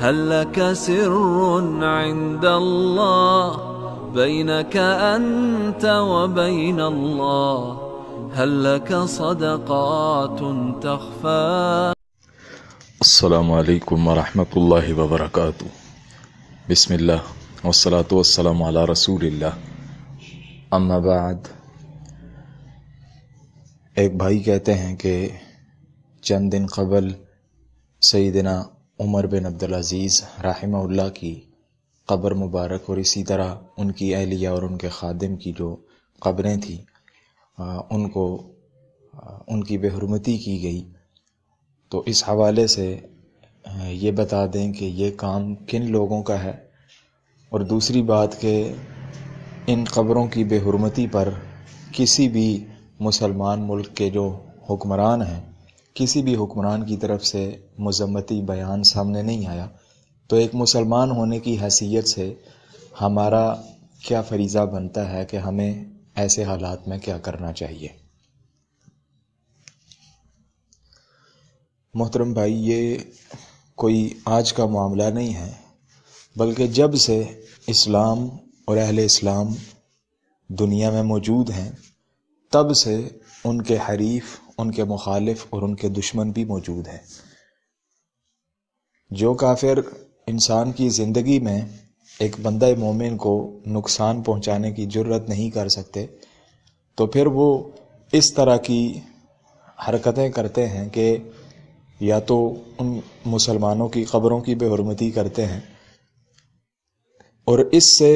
هل لك سر عند الله بينك أنت وبين الله هل لك صدقات تخفى السلام عليكم ورحمة الله وبركاته بسم الله والصلاة والسلام على رسول الله أما بعد ایک بھائی کہتے ہیں کہ چند دن قبل سیدنا उमर बिन अजीज़ राहिमउल्ला की कब्र मुबारक और इसी तरह उनकी अहलिया और उनके खादिम की जो कब्रें थीं उनको उनकी बेहरमती की गई तो इस हवाले से ये बता दें कि ये काम किन लोगों का है और दूसरी बात कि इन कब्रों की बेहरमती पर किसी भी मुसलमान मुल्क के जो हुक्मरान हैं किसी भी हुक्मरान की तरफ से मजम्मती बयान सामने नहीं आया तो एक मुसलमान होने की हैसियत से हमारा क्या फरीज़ा बनता है कि हमें ऐसे हालात में क्या करना चाहिए मोहतरम भाई ये कोई आज का मामला नहीं है बल्कि जब से इस्लाम और अहले इस्लाम दुनिया में मौजूद हैं तब से उनके हरीफ उनके मुखालिफ और उनके दुश्मन भी मौजूद हैं जो काफिर इंसान की ज़िंदगी में एक बंदा मोमिन को नुकसान पहुंचाने की ज़रूरत नहीं कर सकते तो फिर वो इस तरह की हरकतें करते हैं कि या तो उन मुसलमानों की ख़बरों की बेहरमती करते हैं और इससे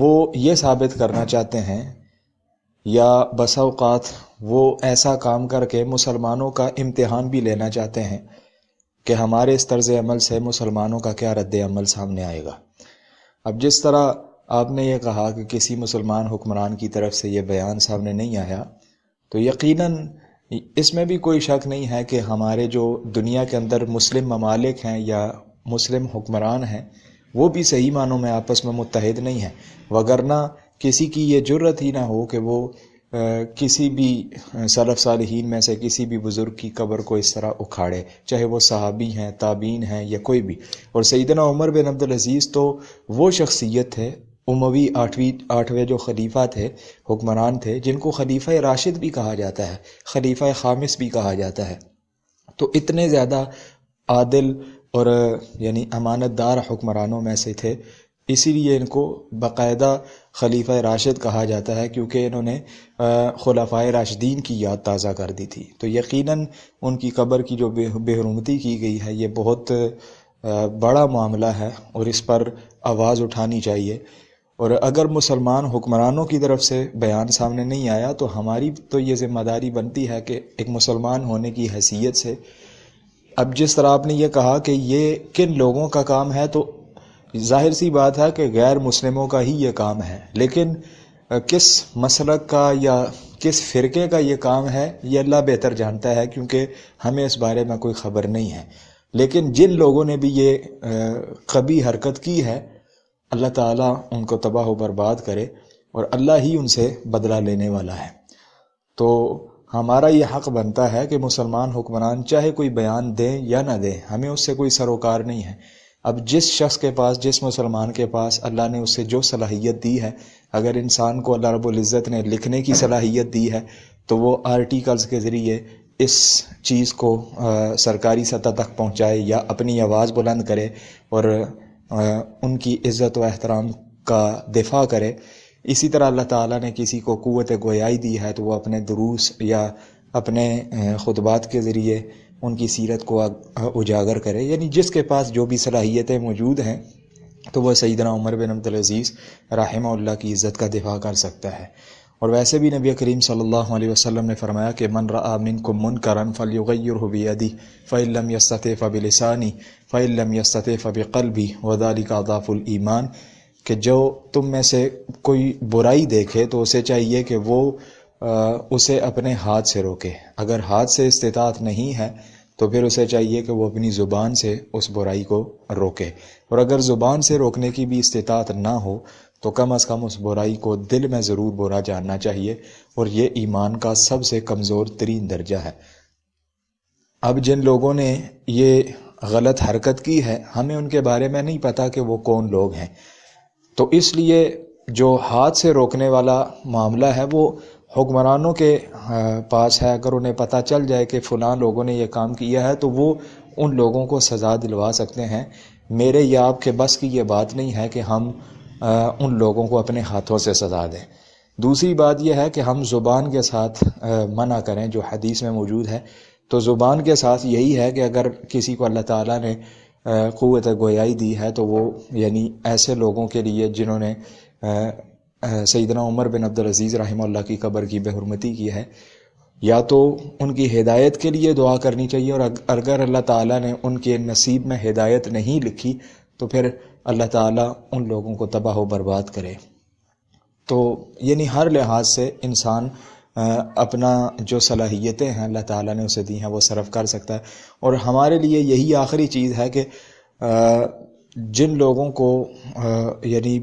वो ये साबित करना चाहते हैं या बसाओक़ात वो ऐसा काम करके मुसलमानों का इम्तिहान भी लेना चाहते हैं कि हमारे इस तर्ज़ अमल से मुसलमानों का क्या रद्द अमल सामने आएगा अब जिस तरह आपने ये कहा कि किसी मुसलमान हुक्मरान की तरफ से ये बयान सामने नहीं आया तो यकीनन इसमें भी कोई शक नहीं है कि हमारे जो दुनिया के अंदर मुस्लिम ममालिक हैं या मुस्लिम हुक्मरान हैं वो भी सही मानों में आपस में मुतहद नहीं हैं वगरना किसी की ये जरूरत ही ना हो कि वो किसी भी सलफ़ सालहीन में से किसी भी बुज़ुर्ग की कब्र को इस तरह उखाड़े चाहे वो सहाबी हैं ताबीन हैं या कोई भी और सईदना उमर बिन अब्दुल अजीज़ तो वो शख्सियत है उमवी आठवीं आठवें जो खलीफा थे हुक्मरान थे जिनको खलीफा राशिद भी कहा जाता है खलीफा खामिस भी कहा जाता है तो इतने ज़्यादा आदिल और यानी अमानतदार हुक्मरानों में से थे इसीलिए इनको बाकायदा खलीफा राशिद कहा जाता है क्योंकि इन्होंने खुलाफा राशिदीन की याद ताज़ा कर दी थी तो यकीनन उनकी कब्र की जो बेहरूमती की गई है ये बहुत बड़ा मामला है और इस पर आवाज़ उठानी चाहिए और अगर मुसलमान हुक्मरानों की तरफ से बयान सामने नहीं आया तो हमारी तो ये जिम्मेदारी बनती है कि एक मुसलमान होने की हैसियत से अब जिस तरह आपने ये कहा कि ये किन लोगों का काम है तो जाहिर सी बात है कि गैर मुस्लिमों का ही ये काम है लेकिन किस मसलक का या किस फ़िरके का ये काम है ये अल्लाह बेहतर जानता है क्योंकि हमें इस बारे में कोई ख़बर नहीं है लेकिन जिन लोगों ने भी ये कभी हरकत की है अल्लाह ताला उनको तबाह बर्बाद करे और अल्लाह ही उनसे बदला लेने वाला है तो हमारा ये हक़ बनता है कि मुसलमान हुक्मरान चाहे कोई बयान दें या ना दें हमें उससे कोई सरोकार नहीं है अब जिस शख्स के पास जिस मुसलमान के पास अल्लाह ने उसे जो सलाहियत दी है अगर इंसान को अल्लाह रबुल्ज़त ने लिखने की सलाहियत दी है तो वो आर्टिकल्स के ज़रिए इस चीज़ को आ, सरकारी सतह तक पहुंचाए या अपनी आवाज़ बुलंद करे और आ, उनकी इज़्ज़त व एहतराम का दिफा करे इसी तरह अल्लाह ताला ने किसी को क़वत गोयाई दी है तो वो अपने दुरूस या अपने खुतबात के ज़रिए उनकी सीरत को उजागर करे यानी जिसके पास जो भी सलाहियतें मौजूद हैं तो वह सईदना उमर बिन अब्दुलज़ीज़ राहमा की इज़्ज़त का दिफा कर सकता है और वैसे भी नबी करीम सल्लल्लाहु अलैहि वसल्लम ने फरमाया कि मन आमिन को मुन करन फ़लयुगैरबियदी फ़ैलम यस्तफ़ फ़बिलसानी फ़ैलम यस्तफ़ फ़बिकलबी वदाली का अदाफुल ईमान कि जो तुम में से कोई बुराई देखे तो उसे चाहिए कि वो उसे अपने हाथ से रोके अगर हाथ से इस्तात नहीं है तो फिर उसे चाहिए कि वो अपनी ज़ुबान से उस बुराई को रोके और अगर ज़ुबान से रोकने की भी इस्तात ना हो तो कम अज़ कम उस बुराई को दिल में ज़रूर बुरा जानना चाहिए और ये ईमान का सबसे कमज़ोर तरीन दर्जा है अब जिन लोगों ने ये गलत हरकत की है हमें उनके बारे में नहीं पता कि वो कौन लोग हैं तो इसलिए जो हाथ से रोकने वाला मामला है वो हुक्मरानों के पास है अगर उन्हें पता चल जाए कि फ़लाँ लोगों ने यह काम किया है तो वो उन लोगों को सज़ा दिलवा सकते हैं मेरे या आपके बस की ये बात नहीं है कि हम आ, उन लोगों को अपने हाथों से सज़ा दें दूसरी बात यह है कि हम ज़ुबान के साथ आ, मना करें जो हदीस में मौजूद है तो ज़ुबान के साथ यही है कि अगर किसी को अल्लाह ताला ने क़वत गोयाई दी है तो वो यानी ऐसे लोगों के लिए जिन्होंने सईदना उमर बिन अब्दुलज़ीज़ रही की कब्र की बेहरमती की है या तो उनकी हिदायत के लिए दुआ करनी चाहिए और अगर अल्लाह ताला ने उनके नसीब में हिदायत नहीं लिखी तो फिर अल्लाह ताला उन लोगों को तबाह बर्बाद करे तो यानी हर लिहाज से इंसान अपना जो सलाहियतें हैं अल्लाह ताला ने उसे दी हैं वो सरफ़ कर सकता है और हमारे लिए यही आखिरी चीज़ है कि जिन लोगों को यानी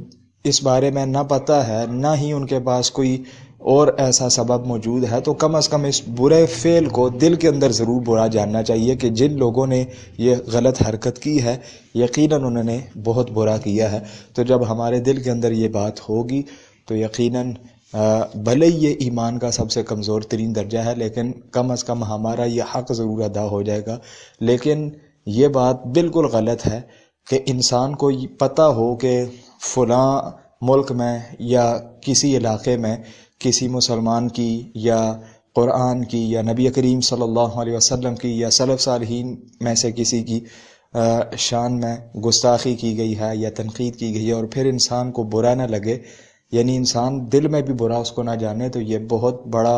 इस बारे में ना पता है ना ही उनके पास कोई और ऐसा सबब मौजूद है तो कम अज़ कम इस बुरे फेल को दिल के अंदर ज़रूर बुरा जानना चाहिए कि जिन लोगों ने यह गलत हरकत की है यकीनन उन्होंने बहुत बुरा किया है तो जब हमारे दिल के अंदर ये बात होगी तो यकीनन भले ही ये ईमान का सबसे कमज़ोर तरीन दर्जा है लेकिन कम अज़ कम हमारा ये हक़ ज़रूर अदा हो जाएगा लेकिन ये बात बिल्कुल गलत है कि इंसान को पता हो कि फ़लाँ मुल्क में या किसी इलाक़े में किसी मुसलमान की या क़ुरान की या नबी करीम सल्लल्लाहु अलैहि वसल्लम की या सलफ़ सालहीन में से किसी की शान में गुस्ताखी की गई है या तनकीद की गई है और फिर इंसान को बुरा ना लगे यानी इंसान दिल में भी बुरा उसको ना जाने तो ये बहुत बड़ा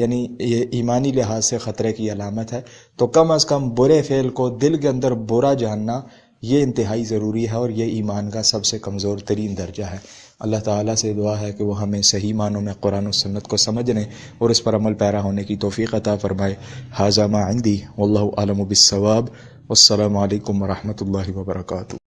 यानी ये ईमानी लिहाज से ख़तरे की अलामत है तो कम अज़ कम बुरे फ़ेल को दिल के अंदर बुरा जानना ये इंतहाई ज़रूरी है और ये ईमान का सबसे कमज़ोर तरीन दर्जा है अल्लाह ताला से दुआ है कि वो हमें सही मानों में कुरान और सुन्नत को समझने और इस पर अमल पैरा होने की तोफ़ी अता फ़रमाए हाजामा आंदी वल्लम बिसवाब अल्लाम वरहमल वर्का